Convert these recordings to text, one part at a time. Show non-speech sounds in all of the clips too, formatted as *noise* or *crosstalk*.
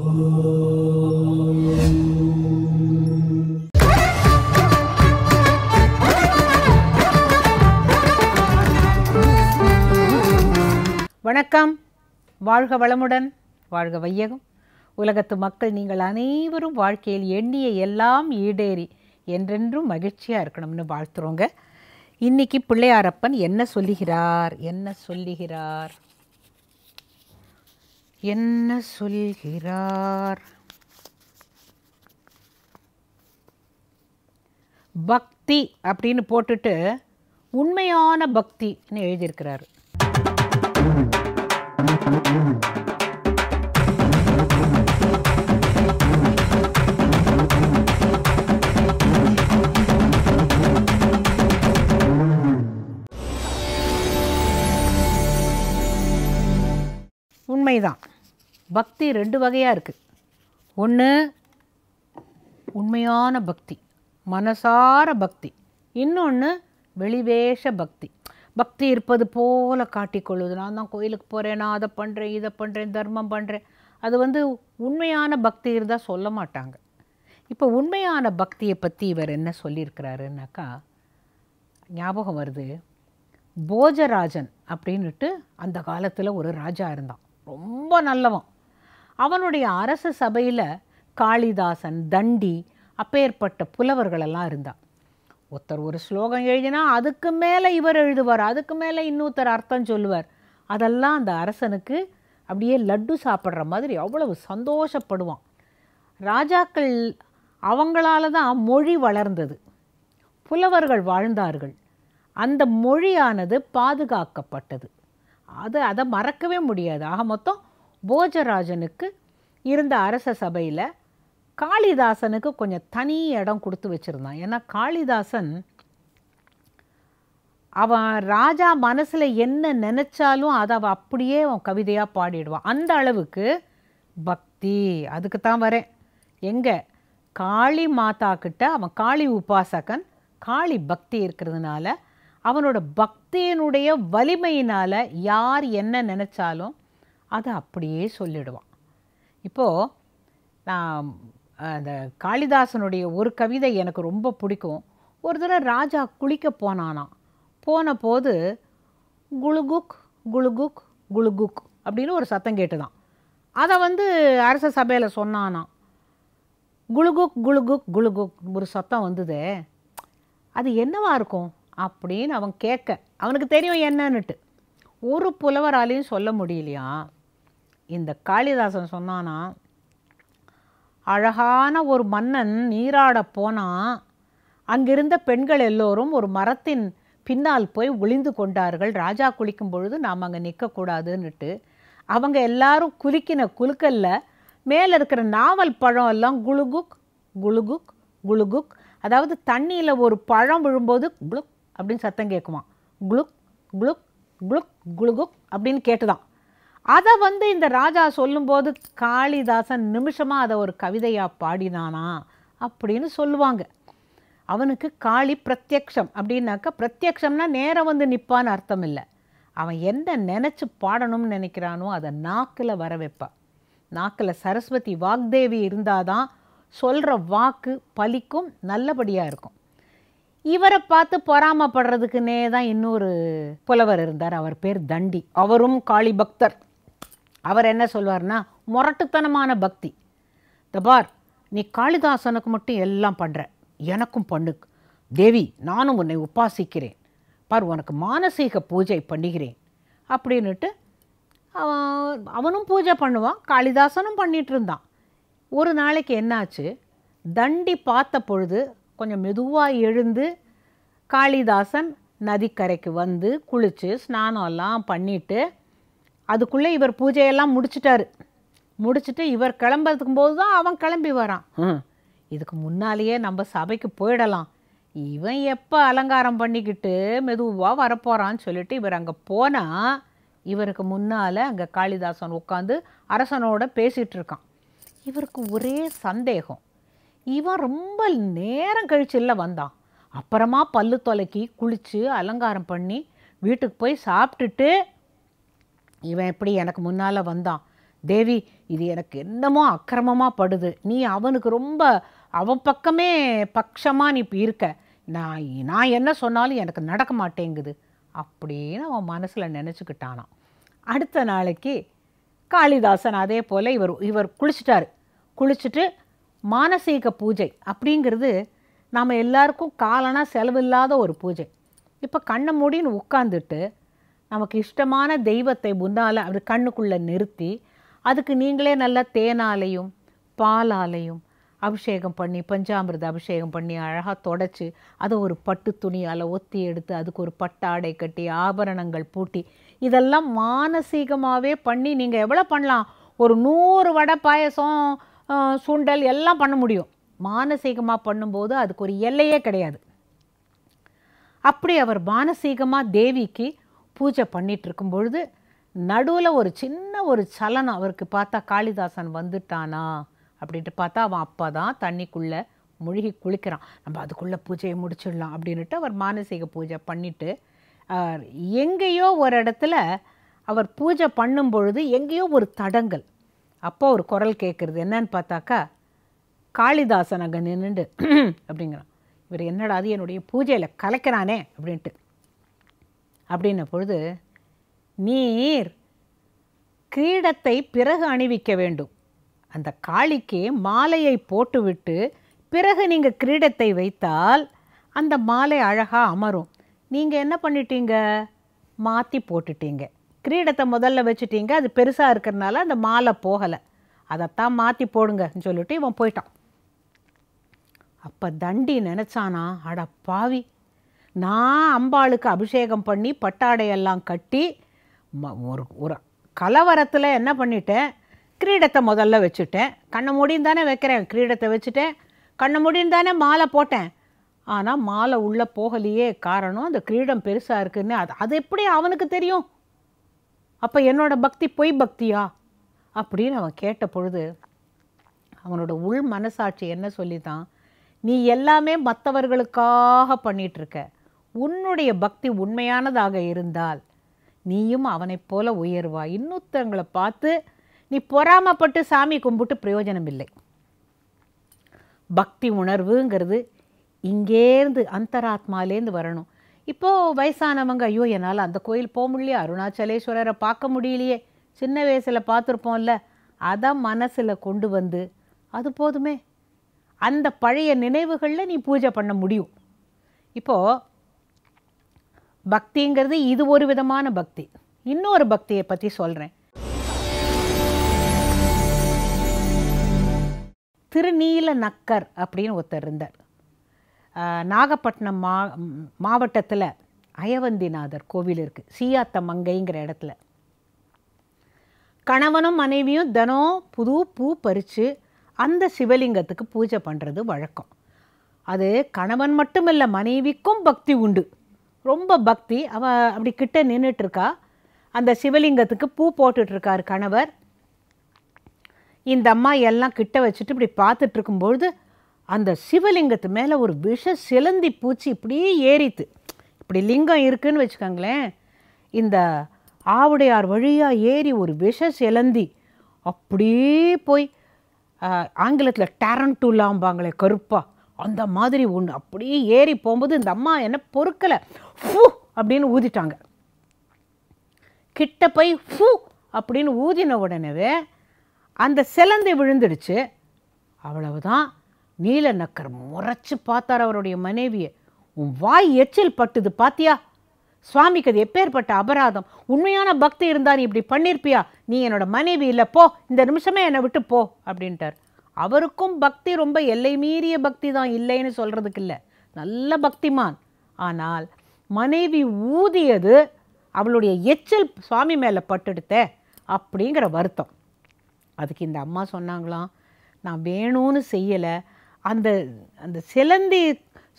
வணக்கம் வாழ்க வளமுடன் வாழ்க வையகம் உலகத்து மக்கள் நீங்கள் அனைவரும் வாழ்க்கையில் எண்ணிய எல்லாம் ஈடேறி என்றென்றும் மகிழ்ச்சியாக இருக்கணும்னு வாழ்த்துறோங்க இன்றைக்கி பிள்ளையாரப்பன் என்ன சொல்லுகிறார் என்ன சொல்லுகிறார் என்ன சொல்கிறார் பக்தி அப்படின்னு போட்டுட்டு உண்மையான பக்தின்னு எழுதியிருக்கிறார் உண்மைதான் பக்தி ரெண்டு வகையாக இருக்குது ஒன்று உண்மையான பக்தி மனசார பக்தி இன்னொன்று வெளிவேஷ பக்தி பக்தி இருப்பது போல காட்டிக்கொள்வது நான் தான் கோயிலுக்கு போகிறேன் நான் அதை பண்ணுறேன் இதை பண்ணுறேன் தர்மம் பண்ணுறேன் அது வந்து உண்மையான பக்தி இருந்தால் சொல்ல மாட்டாங்க இப்போ உண்மையான பக்தியை பற்றி இவர் என்ன சொல்லியிருக்கிறாருனாக்கா ஞாபகம் வருது போஜராஜன் அப்படின்ட்டு அந்த காலத்தில் ஒரு ராஜா இருந்தான் ரொம்ப நல்லவன் அவனுடைய அரச சபையில் காளிதாசன் தண்டி அப்பேற்பட்ட புலவர்களெல்லாம் இருந்தான் ஒருத்தர் ஒரு ஸ்லோகம் எழுதினா அதுக்கு மேலே இவர் எழுதுவார் அதுக்கு மேலே இன்னொருத்தர் அர்த்தம் சொல்லுவார் அதெல்லாம் அந்த அரசனுக்கு அப்படியே லட்டு சாப்பிட்ற மாதிரி அவ்வளவு சந்தோஷப்படுவான் ராஜாக்கள் அவங்களால தான் மொழி வளர்ந்தது புலவர்கள் வாழ்ந்தார்கள் அந்த மொழியானது பாதுகாக்கப்பட்டது அது அதை மறக்கவே முடியாது ஆக மொத்தம் போஜராஜனுக்கு இருந்த அரச சபையில் காளிதாசனுக்கு கொஞ்சம் தனி இடம் கொடுத்து வச்சுருந்தான் ஏன்னா காளிதாசன் அவன் ராஜா மனசில் என்ன நினச்சாலும் அதை அவன் அப்படியே அவன் கவிதையாக பாடிடுவான் அந்த அளவுக்கு பக்தி அதுக்கு தான் வரேன் எங்கே காளி மாதா கிட்ட அவன் காளி உபாசகன் காளி பக்தி இருக்கிறதுனால அவனோட பக்தியினுடைய வலிமையினால் யார் என்ன நினச்சாலும் அதை அப்படியே சொல்லிடுவான் இப்போது நான் அந்த காளிதாசனுடைய ஒரு கவிதை எனக்கு ரொம்ப பிடிக்கும் ஒரு தடவை ராஜா குளிக்க போனானா போன போது குளுகுக் குளுகுக் குளுகுக் அப்படின்னு ஒரு சத்தம் கேட்டுதான் அதை வந்து அரச சபையில் சொன்னானா குளுகுக் குளுகுக் குளுகுக் ஒரு சத்தம் வந்ததே அது என்னவா இருக்கும் அப்படின்னு அவன் கேட்க அவனுக்கு தெரியும் என்னன்னுட்டு ஒரு புலவராலையும் சொல்ல முடியலையா இந்த காளிதாசன் சொன்னானா அழகான ஒரு மன்னன் நீராட போனால் அங்கிருந்த பெண்கள் எல்லோரும் ஒரு மரத்தின் பின்னால் போய் ஒளிந்து கொண்டார்கள் ராஜா குளிக்கும் பொழுது நாம் அங்கே நிற்கக்கூடாதுன்னுட்டு அவங்க எல்லாரும் குலுக்கின குலுக்கல்ல மேலே இருக்கிற நாவல் பழம் எல்லாம் குழுகுக் குழுகுக் குழுகுக் அதாவது தண்ணியில் ஒரு பழம் விழும்போது குளுக் அப்படின்னு சத்தம் கேட்குமா குளுக் குளுக் குளுக் குழுகுக் அப்படின்னு கேட்டுதான் அதை வந்து இந்த ராஜா சொல்லும்போது காளிதாசன் நிமிஷமாக அதை ஒரு கவிதையாக பாடினானா அப்படின்னு சொல்லுவாங்க அவனுக்கு காளி பிரத்யக்ஷம் அப்படின்னாக்கா பிரத்யக்ஷம்னா நேரம் வந்து நிற்பான்னு அர்த்தம் இல்லை அவன் எந்த நினச்சி பாடணும்னு நினைக்கிறானோ அதை நாக்கில் வர வைப்பான் நாக்கில் சரஸ்வதி வாக்தேவி இருந்தால் தான் சொல்கிற வாக்கு பலிக்கும் நல்லபடியாக இருக்கும் இவரை பார்த்து பொறாமப்படுறதுக்குன்னே தான் இன்னொரு புலவர் இருந்தார் அவர் பேர் தண்டி அவரும் காளி பக்தர் அவர் என்ன சொல்வார்னா முரட்டுத்தனமான பக்தி தபார் நீ காளிதாசனுக்கு மட்டும் எல்லாம் பண்ணுற எனக்கும் பண்ணு தேவி நானும் உன்னை உப்பாசிக்கிறேன் பார் உனக்கு மானசீக பூஜை பண்ணுகிறேன் அப்படின்னுட்டு அவனும் பூஜை பண்ணுவான் காளிதாசனும் பண்ணிகிட்டு இருந்தான் ஒரு நாளைக்கு என்னாச்சு தண்டி பார்த்த பொழுது கொஞ்சம் மெதுவாக எழுந்து காளிதாசன் நதிக்கரைக்கு வந்து குளித்து ஸ்நானம் எல்லாம் பண்ணிவிட்டு அதுக்குள்ளே இவர் பூஜையெல்லாம் முடிச்சிட்டாரு முடிச்சுட்டு இவர் கிளம்புறதுக்கும் போது தான் அவன் கிளம்பி வரான் இதுக்கு முன்னாலேயே நம்ம சபைக்கு போயிடலாம் இவன் எப்போ அலங்காரம் பண்ணிக்கிட்டு மெதுவாக வரப்போகிறான்னு சொல்லிட்டு இவர் அங்கே போனால் இவருக்கு முன்னால் அங்கே காளிதாசன் உட்காந்து அரசனோட பேசிகிட்டு இருக்கான் இவருக்கு ஒரே சந்தேகம் இவன் ரொம்ப நேரம் கழிச்சு இல்லை வந்தான் அப்புறமா பல்லு தொலைக்கி குளித்து அலங்காரம் பண்ணி வீட்டுக்கு போய் சாப்பிட்டுட்டு இவன் எப்படி எனக்கு முன்னால் வந்தான் தேவி இது எனக்கு என்னமோ அக்கிரமமாக படுது நீ அவனுக்கு ரொம்ப அவன் பக்கமே பட்சமாக நீ இப்போ இருக்க நான் நான் என்ன சொன்னாலும் எனக்கு நடக்க மாட்டேங்குது அப்படின்னு அவன் மனசில் நினச்சிக்கிட்டானான் அடுத்த நாளைக்கு காளிதாசன் அதே போல் இவர் இவர் குளிச்சிட்டார் குளிச்சுட்டு மானசீக பூஜை அப்படிங்கிறது நாம் எல்லாருக்கும் காலனா செலவில்லாத ஒரு பூஜை இப்போ கண்ணை மூடின்னு உட்காந்துட்டு நமக்கு இஷ்டமான தெய்வத்தை முன்னால் அவர் கண்ணுக்குள்ளே நிறுத்தி அதுக்கு நீங்களே நல்லா தேனாலையும் பாலாலையும் அபிஷேகம் பண்ணி பஞ்சாமிரத அபிஷேகம் பண்ணி அழகாக தொடச்சி அதை ஒரு பட்டு துணியால் ஒத்தி எடுத்து அதுக்கு ஒரு பட்டாடை கட்டி ஆபரணங்கள் பூட்டி இதெல்லாம் மானசீகமாகவே பண்ணி நீங்கள் எவ்வளோ பண்ணலாம் ஒரு நூறு வடை பாயசம் சுண்டல் எல்லாம் பண்ண முடியும் மானசீகமாக பண்ணும்போது அதுக்கு ஒரு எல்லையே கிடையாது அப்படி அவர் மானசீகமாக தேவிக்கு பூஜை பண்ணிகிட்டு இருக்கும் பொழுது நடுவில் ஒரு சின்ன ஒரு சலனம் அவருக்கு பார்த்தா காளிதாசன் வந்துட்டானா அப்படின்ட்டு பார்த்தா அவன் அப்போ தான் தண்ணிக்குள்ளே மூழ்கி குளிக்கிறான் நம்ம அதுக்குள்ளே பூஜையை முடிச்சிடலாம் அப்படின்ட்டு அவர் மானசீக பூஜை பண்ணிவிட்டு எங்கேயோ ஒரு இடத்துல அவர் பூஜை பண்ணும் பொழுது எங்கேயோ ஒரு தடங்கல் அப்போ ஒரு குரல் கேட்குறது என்னன்னு பார்த்தாக்கா காளிதாசன் அங்கே நின்றுண்டு *clears throat* அப்படிங்கிறான் இவர் என்னடா அது என்னுடைய பூஜையில் கலைக்கிறானே அப்படின்ட்டு அப்படின்ன பொழுது நீர் கிரீடத்தை பிறகு அணிவிக்க வேண்டும் அந்த காளிக்கு மாலையை போட்டுவிட்டு பிறகு நீங்கள் கிரீடத்தை வைத்தால் அந்த மாலை அழகாக அமரும் நீங்கள் என்ன பண்ணிட்டீங்க மாற்றி போட்டுட்டீங்க கிரீடத்தை முதல்ல வச்சுட்டீங்க அது பெருசாக இருக்கிறனால அந்த மாலை போகலை அதைத்தான் மாற்றி போடுங்கன்னு சொல்லிட்டு இவன் போயிட்டான் அப்போ தண்டி நினச்சானா அட பாவி நான் அம்பாளுக்கு அபிஷேகம் பண்ணி பட்டாடையெல்லாம் கட்டி ஒரு ஒரு கலவரத்தில் என்ன பண்ணிட்டேன் கிரீடத்தை முதல்ல வச்சுட்டேன் கண்ணை மூடின்னு தானே வைக்கிறேன் கிரீடத்தை வச்சுட்டேன் கண்ணை மூடின்னு தானே மாலை போட்டேன் ஆனால் மாலை உள்ளே போகலையே காரணம் அந்த கிரீடம் பெருசாக இருக்குன்னு அது அது எப்படி அவனுக்கு தெரியும் அப்போ என்னோடய பக்தி பொய் பக்தியா அப்படின்னு அவன் கேட்ட பொழுது அவனோட உள் மனசாட்சி என்ன சொல்லி தான் நீ எல்லாமே மற்றவர்களுக்காக பண்ணிகிட்ருக்க உன்னுடைய பக்தி உண்மையானதாக இருந்தால் நீயும் அவனைப் போல உயர்வா இன்னொருத்தவங்களை பார்த்து நீ பொறாமப்பட்டு சாமி கும்பிட்டு பிரயோஜனம் இல்லை பக்தி உணர்வுங்கிறது இங்கேருந்து அந்தராத்மாலேருந்து வரணும் இப்போது வயசானவங்க ஐயோ என்னால் அந்த கோயில் போக முடியலையே அருணாச்சலேஸ்வரரை பார்க்க முடியலையே சின்ன வயசில் பார்த்துருப்போம்ல அதை மனசில் கொண்டு வந்து அது போதுமே அந்த பழைய நினைவுகளில் நீ பூஜை பண்ண முடியும் இப்போது பக்திங்கிறது இது ஒரு விதமான பக்தி இன்னொரு பக்தியை பற்றி சொல்கிறேன் திருநீல நக்கர் அப்படின்னு ஒருத்தர் இருந்தார் நாகப்பட்டினம் மா மாவட்டத்தில் அயவந்திநாதர் கோவில் இருக்குது சீயாத்த மங்கைங்கிற இடத்துல கணவனும் மனைவியும் தினம் புது பூ பறித்து அந்த சிவலிங்கத்துக்கு பூஜை பண்ணுறது வழக்கம் அது கணவன் மட்டுமல்ல மனைவிக்கும் பக்தி உண்டு ரொம்ப பக்தி அவள் அப்படி கிட்ட நின்றுட்டுருக்கா அந்த சிவலிங்கத்துக்கு பூ போட்டுட்ருக்கார் கணவர் இந்த அம்மா எல்லாம் கிட்ட வச்சுட்டு இப்படி பார்த்துட்ருக்கும்பொழுது அந்த சிவலிங்கத்து மேலே ஒரு விஷ சிலந்தி பூச்சி இப்படியே ஏறித்து இப்படி லிங்கம் இருக்குதுன்னு வச்சுக்கோங்களேன் இந்த ஆவுடையார் வழியாக ஏறி ஒரு விஷ சிலந்தி அப்படியே போய் ஆங்கிலத்தில் லாம்பாங்களே கருப்பாக அந்த மாதிரி ஒன்று அப்படியே ஏறி போகும்போது இந்த அம்மா என்ன பொறுக்கலை ஃபூ அப்படின்னு ஊதிட்டாங்க கிட்ட போய் ஃபூ அப்படின்னு ஊதின உடனே அந்த சிலந்தை விழுந்துடுச்சு அவ்வளவுதான் நீல நக்கர் முறைச்சி பார்த்தார் அவருடைய மனைவியை உன் வாய் எச்சில் பட்டுது பாத்தியா சுவாமிக்கு அது எப்பேற்பட்ட அபராதம் உண்மையான பக்தி இருந்தால் நீ இப்படி பண்ணியிருப்பியா நீ என்னோட மனைவி இல்லை போ இந்த நிமிஷமே என்னை விட்டு போ அப்படின்ட்டார் அவருக்கும் பக்தி ரொம்ப எல்லை மீறிய பக்தி தான் இல்லைன்னு சொல்கிறதுக்கு இல்லை நல்ல பக்திமான் ஆனால் மனைவி ஊதியது அவளுடைய எச்சல் சுவாமி மேலே பட்டுடுத்த அப்படிங்கிற வருத்தம் அதுக்கு இந்த அம்மா சொன்னாங்களாம் நான் வேணும்னு செய்யலை அந்த அந்த சிலந்தி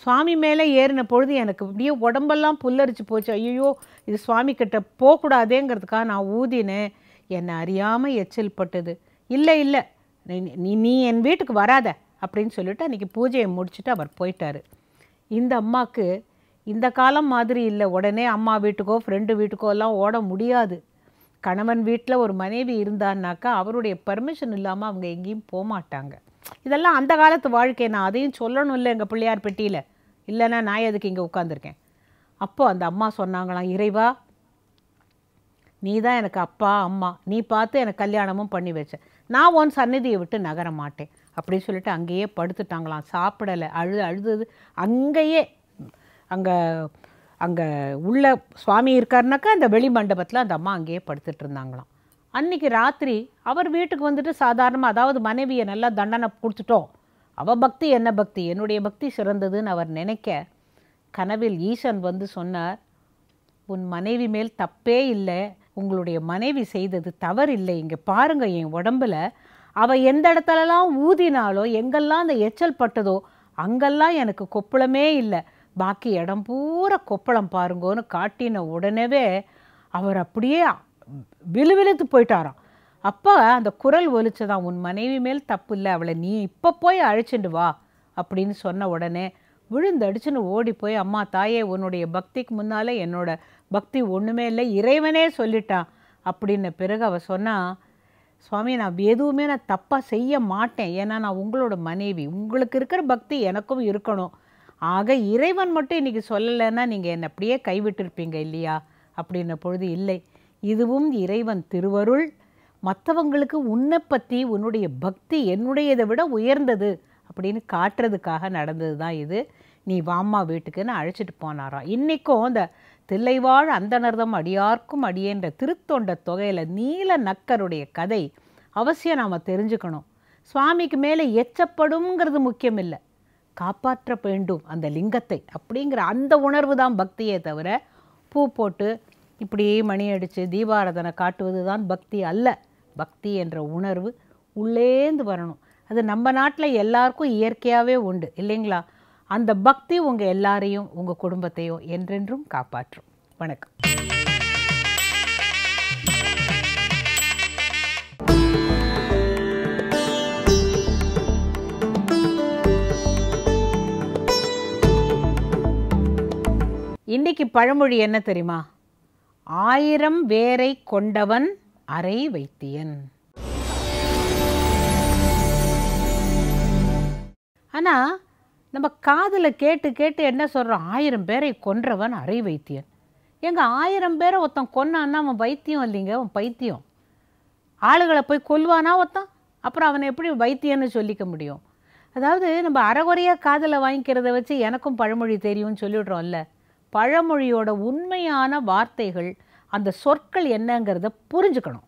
சுவாமி மேலே ஏறின பொழுது எனக்கு இப்படியே உடம்பெல்லாம் புல்லரிச்சு போச்சு ஐயோ இது சுவாமி கிட்ட போகக்கூடாதேங்கிறதுக்காக நான் ஊதினேன் என்னை அறியாமல் எச்சல் பட்டது இல்லை இல்லை நீ நீ என் வீட்டுக்கு வராத அப்படின்னு சொல்லிவிட்டு அன்றைக்கி பூஜையை முடிச்சுட்டு அவர் போயிட்டார் இந்த அம்மாவுக்கு இந்த காலம் மாதிரி இல்லை உடனே அம்மா வீட்டுக்கோ ஃப்ரெண்டு வீட்டுக்கோ எல்லாம் ஓட முடியாது கணவன் வீட்டில் ஒரு மனைவி இருந்தான்னாக்கா அவருடைய பர்மிஷன் இல்லாமல் அவங்க எங்கேயும் போகமாட்டாங்க இதெல்லாம் அந்த காலத்து வாழ்க்கை நான் அதையும் சொல்லணும் இல்லை எங்கள் பிள்ளையார் பெட்டியில் இல்லைன்னா நான் எதுக்கு இங்கே உட்காந்துருக்கேன் அப்போது அந்த அம்மா சொன்னாங்களாம் இறைவா நீ தான் எனக்கு அப்பா அம்மா நீ பார்த்து எனக்கு கல்யாணமும் பண்ணி வச்ச நான் உன் சந்நிதியை விட்டு நகர மாட்டேன் அப்படின்னு சொல்லிட்டு அங்கேயே படுத்துட்டாங்களாம் சாப்பிடலை அழுது அழுது அங்கேயே அங்கே அங்கே உள்ள சுவாமி இருக்காருனாக்கா அந்த வெளி மண்டபத்தில் அந்த அம்மா அங்கேயே படுத்துட்டு இருந்தாங்களாம் அன்றைக்கி ராத்திரி அவர் வீட்டுக்கு வந்துட்டு சாதாரணமாக அதாவது மனைவியை நல்லா தண்டனை கொடுத்துட்டோம் அவள் பக்தி என்ன பக்தி என்னுடைய பக்தி சிறந்ததுன்னு அவர் நினைக்க கனவில் ஈசன் வந்து சொன்னார் உன் மனைவி மேல் தப்பே இல்லை உங்களுடைய மனைவி செய்தது தவறில்லை இங்கே பாருங்க என் உடம்புல அவள் எந்த இடத்துலலாம் ஊதினாலோ எங்கெல்லாம் அந்த எச்சல் பட்டதோ அங்கெல்லாம் எனக்கு கொப்பளமே இல்லை பாக்கி இடம் பூரா கொப்பளம் பாருங்கோன்னு காட்டின உடனேவே அவர் அப்படியே விழுவிழுத்து போயிட்டாராம் அப்போ அந்த குரல் ஒலிச்சதான் உன் மனைவி மேல் தப்பு இல்லை அவளை நீ இப்போ போய் அழைச்சிட்டு வா அப்படின்னு சொன்ன உடனே விழுந்தடிச்சுன்னு ஓடி போய் அம்மா தாயே உன்னுடைய பக்திக்கு முன்னாலே என்னோட பக்தி ஒன்றுமே இல்லை இறைவனே சொல்லிட்டான் அப்படின்ன பிறகு அவள் சொன்னால் சுவாமி நான் எதுவுமே நான் தப்பாக செய்ய மாட்டேன் ஏன்னா நான் உங்களோட மனைவி உங்களுக்கு இருக்கிற பக்தி எனக்கும் இருக்கணும் ஆக இறைவன் மட்டும் இன்றைக்கி சொல்லலைன்னா நீங்கள் என்னை அப்படியே கைவிட்டிருப்பீங்க இல்லையா அப்படின்ன பொழுது இல்லை இதுவும் இறைவன் திருவருள் மற்றவங்களுக்கு உன்னை பற்றி உன்னுடைய பக்தி என்னுடையதை விட உயர்ந்தது அப்படின்னு காட்டுறதுக்காக நடந்தது தான் இது நீ வாம்மா வீட்டுக்குன்னு அழைச்சிட்டு போனாராம் இன்றைக்கும் இந்த தில்லைவாழ் அந்தனர்தம் அடியார்க்கும் அடியேன்ற திருத்தொண்ட தொகையில் நீல நக்கருடைய கதை அவசியம் நாம் தெரிஞ்சுக்கணும் சுவாமிக்கு மேலே எச்சப்படுங்கிறது முக்கியம் இல்லை காப்பாற்ற வேண்டும் அந்த லிங்கத்தை அப்படிங்கிற அந்த உணர்வு தான் பக்தியே தவிர பூ போட்டு இப்படி மணி அடித்து தீபாரதனை காட்டுவது தான் பக்தி அல்ல பக்தி என்ற உணர்வு உள்ளேந்து வரணும் அது நம்ம நாட்டில் எல்லாருக்கும் இயற்கையாகவே உண்டு இல்லைங்களா அந்த பக்தி உங்கள் எல்லாரையும் உங்கள் குடும்பத்தையும் என்றென்றும் காப்பாற்றும் வணக்கம் இன்னைக்கு பழமொழி என்ன தெரியுமா ஆயிரம் வேரை கொண்டவன் அரை வைத்தியன் ஆனால் நம்ம காதில் கேட்டு கேட்டு என்ன சொல்கிறோம் ஆயிரம் பேரை கொன்றவன் அரை வைத்தியன் எங்கள் ஆயிரம் பேரை ஒருத்தன் கொன்னான்னா அவன் வைத்தியம் இல்லைங்க அவன் பைத்தியம் ஆளுகளை போய் கொல்வானா ஒருத்தன் அப்புறம் அவனை எப்படி வைத்தியன்னு சொல்லிக்க முடியும் அதாவது நம்ம அறகுறையாக காதில் வாங்கிக்கிறத வச்சு எனக்கும் பழமொழி தெரியும்னு சொல்லிடுறோம்ல பழமொழியோட உண்மையான வார்த்தைகள் அந்த சொற்கள் என்னங்கிறத புரிஞ்சுக்கணும்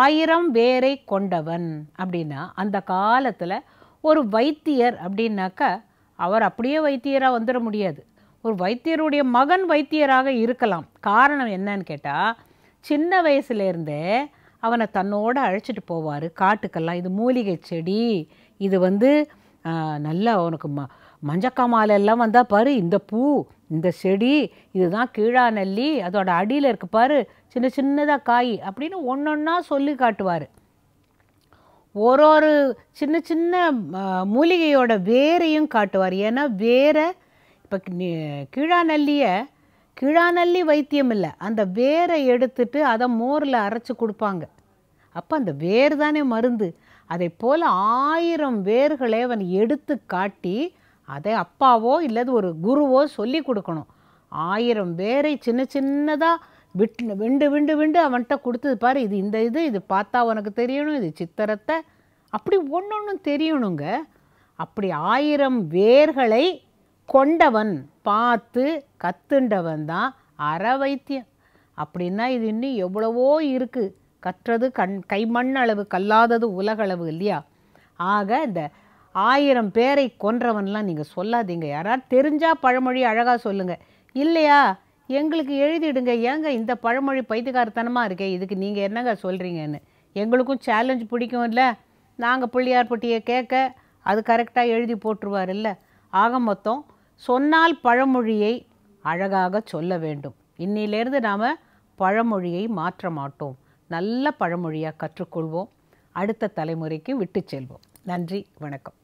ஆயிரம் பேரை கொண்டவன் அப்படின்னா அந்த காலத்தில் ஒரு வைத்தியர் அப்படின்னாக்கா அவர் அப்படியே வைத்தியராக வந்துட முடியாது ஒரு வைத்தியருடைய மகன் வைத்தியராக இருக்கலாம் காரணம் என்னன்னு கேட்டால் சின்ன வயசுலேருந்தே அவனை தன்னோடு அழைச்சிட்டு போவார் காட்டுக்கெல்லாம் இது மூலிகை செடி இது வந்து நல்லா அவனுக்கு ம மஞ்சக்காமாலெல்லாம் வந்தால் பாரு இந்த பூ இந்த செடி இதுதான் கீழா நெல்லி அதோட அடியில் இருக்கு பாரு சின்ன சின்னதாக காய் அப்படின்னு ஒன்று ஒன்றா சொல்லி காட்டுவார் ஒரு ஒரு சின்ன சின்ன மூலிகையோட வேரையும் காட்டுவார் ஏன்னா வேரை இப்போ கீழாநல்லியை கீழாநல்லி வைத்தியம் இல்லை அந்த வேரை எடுத்துட்டு அதை மோரில் அரைச்சி கொடுப்பாங்க அப்போ அந்த வேர் தானே மருந்து அதை போல் ஆயிரம் வேர்களை அவன் எடுத்து காட்டி அதை அப்பாவோ இல்லது ஒரு குருவோ சொல்லி கொடுக்கணும் ஆயிரம் வேரை சின்ன சின்னதாக விட்டு விண்டு விண்டு விண்டு அவன்கிட்ட கொடுத்தது பாரு இது இந்த இது இது பார்த்தா உனக்கு தெரியணும் இது சித்திரத்தை அப்படி ஒன்று ஒன்றும் தெரியணுங்க அப்படி ஆயிரம் வேர்களை கொண்டவன் பார்த்து கத்துண்டவன் தான் வைத்தியம் அப்படின்னா இது இன்னும் எவ்வளவோ இருக்குது கற்றது கண் கைமண் அளவு கல்லாதது உலகளவு இல்லையா ஆக இந்த ஆயிரம் பேரை கொன்றவன்லாம் நீங்கள் சொல்லாதீங்க யாராவது தெரிஞ்சால் பழமொழி அழகாக சொல்லுங்கள் இல்லையா எங்களுக்கு எழுதிடுங்க ஏங்க இந்த பழமொழி பைத்தியகாரத்தனமாக இருக்கே இதுக்கு நீங்கள் என்னங்க சொல்கிறீங்கன்னு எங்களுக்கும் சேலஞ்ச் பிடிக்கும் இல்லை நாங்கள் பிள்ளையார்பட்டியை கேட்க அது கரெக்டாக எழுதி போட்டுருவார் இல்லை ஆக மொத்தம் சொன்னால் பழமொழியை அழகாக சொல்ல வேண்டும் இன்னிலேருந்து நாம் பழமொழியை மாற்ற மாட்டோம் நல்ல பழமொழியாக கற்றுக்கொள்வோம் அடுத்த தலைமுறைக்கு விட்டு செல்வோம் நன்றி வணக்கம்